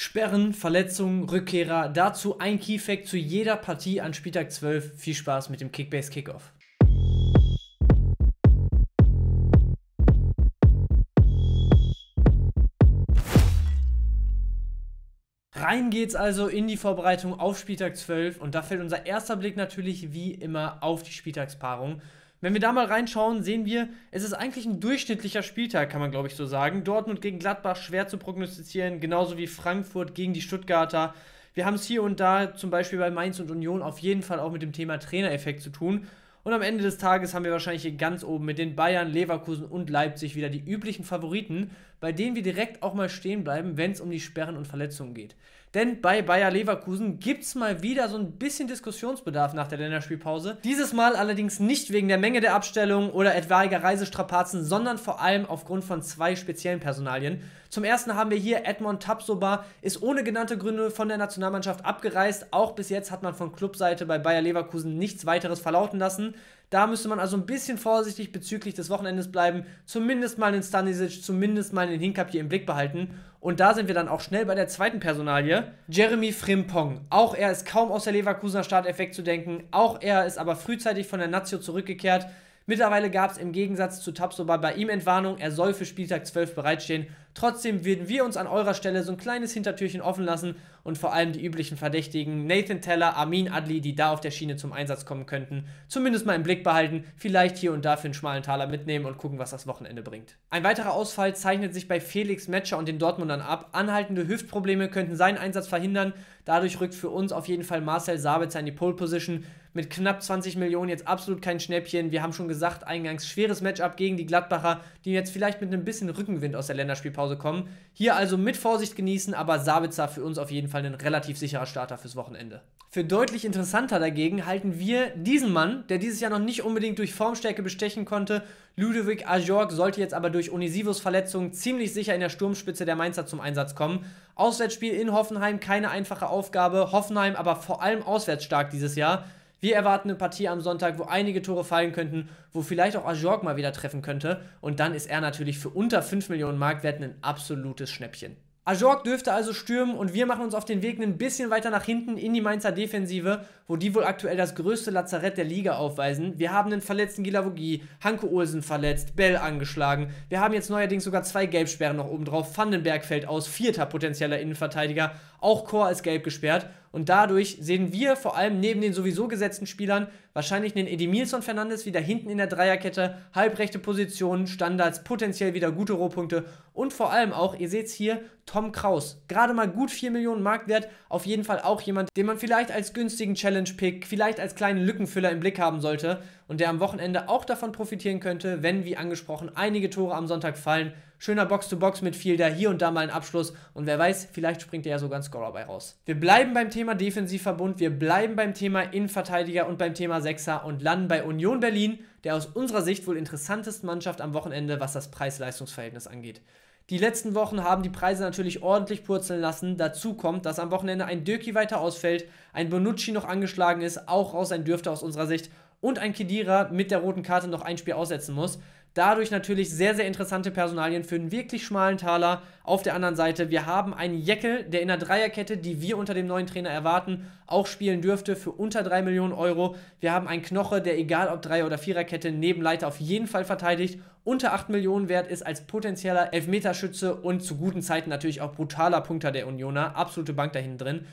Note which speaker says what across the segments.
Speaker 1: Sperren, Verletzungen, Rückkehrer, dazu ein Keyfact zu jeder Partie an Spieltag 12. Viel Spaß mit dem Kickbase Kickoff. Rein geht's also in die Vorbereitung auf Spieltag 12 und da fällt unser erster Blick natürlich wie immer auf die Spieltagspaarung. Wenn wir da mal reinschauen, sehen wir, es ist eigentlich ein durchschnittlicher Spieltag, kann man glaube ich so sagen. Dortmund gegen Gladbach schwer zu prognostizieren, genauso wie Frankfurt gegen die Stuttgarter. Wir haben es hier und da zum Beispiel bei Mainz und Union auf jeden Fall auch mit dem Thema Trainereffekt zu tun. Und am Ende des Tages haben wir wahrscheinlich hier ganz oben mit den Bayern, Leverkusen und Leipzig wieder die üblichen Favoriten bei denen wir direkt auch mal stehen bleiben, wenn es um die Sperren und Verletzungen geht. Denn bei Bayer Leverkusen gibt es mal wieder so ein bisschen Diskussionsbedarf nach der Länderspielpause. Dieses Mal allerdings nicht wegen der Menge der Abstellungen oder etwaiger Reisestrapazen, sondern vor allem aufgrund von zwei speziellen Personalien. Zum ersten haben wir hier Edmond Tapsoba, ist ohne genannte Gründe von der Nationalmannschaft abgereist. Auch bis jetzt hat man von Clubseite bei Bayer Leverkusen nichts weiteres verlauten lassen. Da müsste man also ein bisschen vorsichtig bezüglich des Wochenendes bleiben, zumindest mal den Stanisic, zumindest mal den Hinkap hier im Blick behalten. Und da sind wir dann auch schnell bei der zweiten Personalie. Jeremy Frimpong. Auch er ist kaum aus der Leverkusener zu denken, Auch er ist aber frühzeitig von der Nazio zurückgekehrt. Mittlerweile gab es im Gegensatz zu Tabsoba bei ihm Entwarnung, er soll für Spieltag 12 bereitstehen. Trotzdem würden wir uns an eurer Stelle so ein kleines Hintertürchen offen lassen und vor allem die üblichen Verdächtigen Nathan Teller, Amin Adli, die da auf der Schiene zum Einsatz kommen könnten, zumindest mal im Blick behalten, vielleicht hier und da für einen schmalen Taler mitnehmen und gucken, was das Wochenende bringt. Ein weiterer Ausfall zeichnet sich bei Felix Metscher und den Dortmundern ab. Anhaltende Hüftprobleme könnten seinen Einsatz verhindern. Dadurch rückt für uns auf jeden Fall Marcel Sabitzer in die Pole Position mit knapp 20 Millionen jetzt absolut kein Schnäppchen. Wir haben schon gesagt, eingangs schweres Matchup gegen die Gladbacher, die jetzt vielleicht mit einem bisschen Rückenwind aus der Länderspielpause kommen. Hier also mit Vorsicht genießen, aber Sabitzer für uns auf jeden Fall ein relativ sicherer Starter fürs Wochenende. Für deutlich interessanter dagegen halten wir diesen Mann, der dieses Jahr noch nicht unbedingt durch Formstärke bestechen konnte. Ludovic Ajorg sollte jetzt aber durch Onisivos Verletzung ziemlich sicher in der Sturmspitze der Mainzer zum Einsatz kommen. Auswärtsspiel in Hoffenheim, keine einfache Aufgabe. Hoffenheim aber vor allem auswärts stark dieses Jahr. Wir erwarten eine Partie am Sonntag, wo einige Tore fallen könnten, wo vielleicht auch Ajorg mal wieder treffen könnte. Und dann ist er natürlich für unter 5 Millionen Marktwerten ein absolutes Schnäppchen. Ajorg dürfte also stürmen und wir machen uns auf den Weg ein bisschen weiter nach hinten in die Mainzer Defensive, wo die wohl aktuell das größte Lazarett der Liga aufweisen. Wir haben einen verletzten Gilavogi, Hanke Olsen verletzt, Bell angeschlagen. Wir haben jetzt neuerdings sogar zwei Gelbsperren noch oben drauf. Vandenberg fällt aus, vierter potenzieller Innenverteidiger. Auch Chor ist gelb gesperrt. Und dadurch sehen wir vor allem neben den sowieso gesetzten Spielern wahrscheinlich einen Edemilson Fernandes wieder hinten in der Dreierkette, halbrechte Positionen, Standards, potenziell wieder gute Rohpunkte und vor allem auch, ihr seht es hier, Tom Kraus. Gerade mal gut 4 Millionen Marktwert, auf jeden Fall auch jemand, den man vielleicht als günstigen Challenge-Pick, vielleicht als kleinen Lückenfüller im Blick haben sollte und der am Wochenende auch davon profitieren könnte, wenn, wie angesprochen, einige Tore am Sonntag fallen Schöner Box-to-Box -Box mit viel da hier und da mal ein Abschluss. Und wer weiß, vielleicht springt er ja sogar ein Scorer bei raus. Wir bleiben beim Thema Defensivverbund, wir bleiben beim Thema Innenverteidiger und beim Thema Sechser und landen bei Union Berlin, der aus unserer Sicht wohl interessantesten Mannschaft am Wochenende, was das Preis-Leistungs-Verhältnis angeht. Die letzten Wochen haben die Preise natürlich ordentlich purzeln lassen. Dazu kommt, dass am Wochenende ein Döki weiter ausfällt, ein Bonucci noch angeschlagen ist, auch raus sein dürfte aus unserer Sicht und ein Kedira mit der roten Karte noch ein Spiel aussetzen muss. Dadurch natürlich sehr, sehr interessante Personalien für einen wirklich schmalen Taler. Auf der anderen Seite, wir haben einen Jeckel, der in der Dreierkette, die wir unter dem neuen Trainer erwarten, auch spielen dürfte für unter 3 Millionen Euro. Wir haben einen Knoche, der egal ob Dreier- oder Viererkette Nebenleiter auf jeden Fall verteidigt, unter 8 Millionen wert ist als potenzieller Elfmeterschütze und zu guten Zeiten natürlich auch brutaler Punkter der Unioner. Absolute Bank da hinten drin.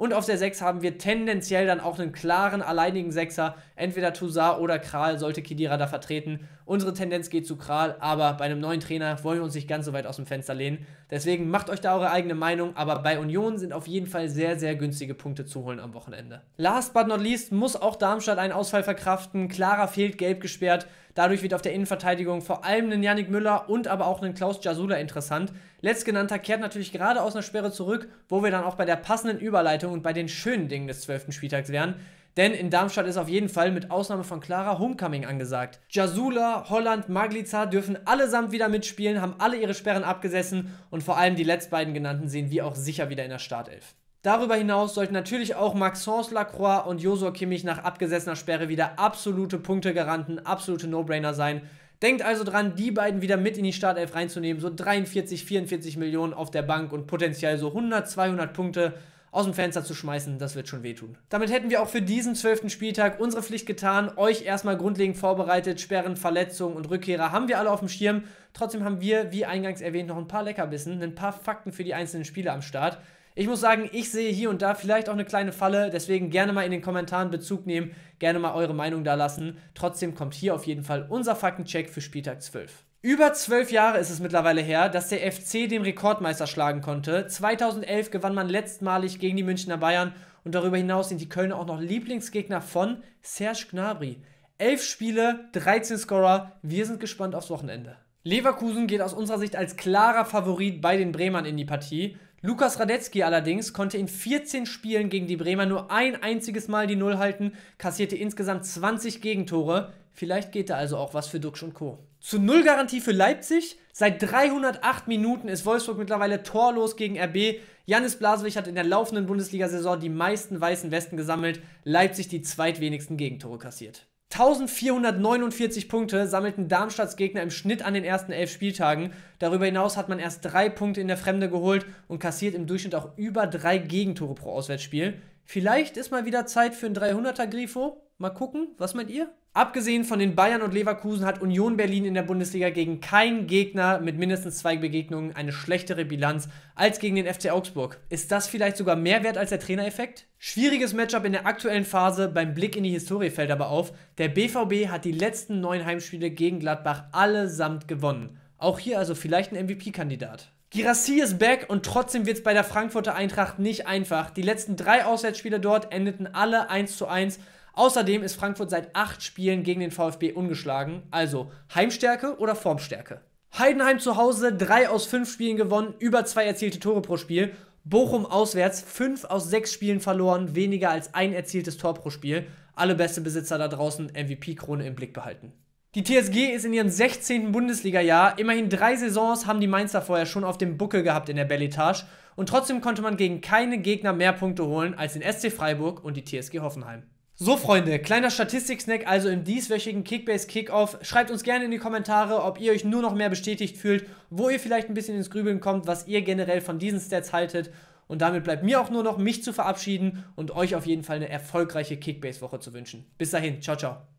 Speaker 1: Und auf der 6 haben wir tendenziell dann auch einen klaren, alleinigen Sechser. Entweder Toussaint oder Kral sollte Kidira da vertreten. Unsere Tendenz geht zu Kral, aber bei einem neuen Trainer wollen wir uns nicht ganz so weit aus dem Fenster lehnen. Deswegen macht euch da eure eigene Meinung, aber bei Union sind auf jeden Fall sehr, sehr günstige Punkte zu holen am Wochenende. Last but not least muss auch Darmstadt einen Ausfall verkraften. Clara fehlt gelb gesperrt. Dadurch wird auf der Innenverteidigung vor allem einen Yannick Müller und aber auch einen Klaus Jasula interessant. Letztgenannter kehrt natürlich gerade aus einer Sperre zurück, wo wir dann auch bei der passenden Überleitung und bei den schönen Dingen des 12. Spieltags wären. Denn in Darmstadt ist auf jeden Fall mit Ausnahme von Clara Homecoming angesagt. Jasula, Holland, Maglica dürfen allesamt wieder mitspielen, haben alle ihre Sperren abgesessen und vor allem die letzten beiden genannten sehen wir auch sicher wieder in der Startelf. Darüber hinaus sollten natürlich auch Maxence Lacroix und Josu Kimmich nach abgesessener Sperre wieder absolute Punktegaranten, absolute No-Brainer sein. Denkt also dran, die beiden wieder mit in die Startelf reinzunehmen, so 43, 44 Millionen auf der Bank und potenziell so 100, 200 Punkte aus dem Fenster zu schmeißen, das wird schon wehtun. Damit hätten wir auch für diesen 12. Spieltag unsere Pflicht getan, euch erstmal grundlegend vorbereitet, Sperren, Verletzungen und Rückkehrer haben wir alle auf dem Schirm. Trotzdem haben wir, wie eingangs erwähnt, noch ein paar Leckerbissen, ein paar Fakten für die einzelnen Spiele am Start. Ich muss sagen, ich sehe hier und da vielleicht auch eine kleine Falle, deswegen gerne mal in den Kommentaren Bezug nehmen, gerne mal eure Meinung da lassen. Trotzdem kommt hier auf jeden Fall unser Faktencheck für Spieltag 12. Über zwölf Jahre ist es mittlerweile her, dass der FC den Rekordmeister schlagen konnte. 2011 gewann man letztmalig gegen die Münchner Bayern und darüber hinaus sind die Kölner auch noch Lieblingsgegner von Serge Gnabry. Elf Spiele, 13 Scorer. Wir sind gespannt aufs Wochenende. Leverkusen geht aus unserer Sicht als klarer Favorit bei den Bremern in die Partie. Lukas Radetzky allerdings konnte in 14 Spielen gegen die Bremer nur ein einziges Mal die Null halten, kassierte insgesamt 20 Gegentore. Vielleicht geht da also auch was für Duxch und Co. Zu Null-Garantie für Leipzig. Seit 308 Minuten ist Wolfsburg mittlerweile torlos gegen RB. Janis Blasewich hat in der laufenden Bundesliga-Saison die meisten weißen Westen gesammelt, Leipzig die zweitwenigsten Gegentore kassiert. 1449 Punkte sammelten Darmstadts Gegner im Schnitt an den ersten elf Spieltagen. Darüber hinaus hat man erst drei Punkte in der Fremde geholt und kassiert im Durchschnitt auch über drei Gegentore pro Auswärtsspiel. Vielleicht ist mal wieder Zeit für ein 300er Grifo. Mal gucken, was meint ihr? Abgesehen von den Bayern und Leverkusen hat Union Berlin in der Bundesliga gegen keinen Gegner mit mindestens zwei Begegnungen eine schlechtere Bilanz als gegen den FC Augsburg. Ist das vielleicht sogar mehr wert als der Trainereffekt? Schwieriges Matchup in der aktuellen Phase, beim Blick in die Historie fällt aber auf, der BVB hat die letzten neun Heimspiele gegen Gladbach allesamt gewonnen. Auch hier also vielleicht ein MVP-Kandidat. Girassi ist back und trotzdem wird es bei der Frankfurter Eintracht nicht einfach. Die letzten drei Auswärtsspiele dort endeten alle 1 zu 1 Außerdem ist Frankfurt seit acht Spielen gegen den VfB ungeschlagen. Also Heimstärke oder Formstärke? Heidenheim zu Hause, drei aus fünf Spielen gewonnen, über zwei erzielte Tore pro Spiel. Bochum auswärts, fünf aus sechs Spielen verloren, weniger als ein erzieltes Tor pro Spiel. Alle beste Besitzer da draußen MVP-Krone im Blick behalten. Die TSG ist in ihrem 16. Bundesliga-Jahr. Immerhin drei Saisons haben die Mainzer vorher schon auf dem Buckel gehabt in der Belletage. Und trotzdem konnte man gegen keine Gegner mehr Punkte holen als den SC Freiburg und die TSG Hoffenheim. So, Freunde, kleiner Statistik-Snack also im dieswöchigen Kickbase Kickoff. Schreibt uns gerne in die Kommentare, ob ihr euch nur noch mehr bestätigt fühlt, wo ihr vielleicht ein bisschen ins Grübeln kommt, was ihr generell von diesen Stats haltet. Und damit bleibt mir auch nur noch, mich zu verabschieden und euch auf jeden Fall eine erfolgreiche Kickbase-Woche zu wünschen. Bis dahin, ciao, ciao.